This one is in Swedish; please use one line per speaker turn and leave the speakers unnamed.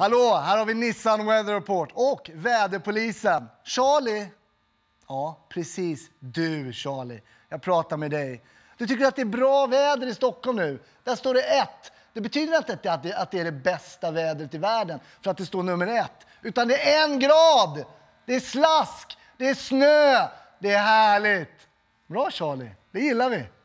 Hallå, här har vi Nissan Weather Report och väderpolisen. Charlie? Ja, precis du Charlie. Jag pratar med dig. Du tycker att det är bra väder i Stockholm nu. Där står det 1. Det betyder inte att det, att det är det bästa vädret i världen för att det står nummer 1. Utan det är en grad! Det är slask, det är snö, det är härligt. Bra Charlie, det gillar vi.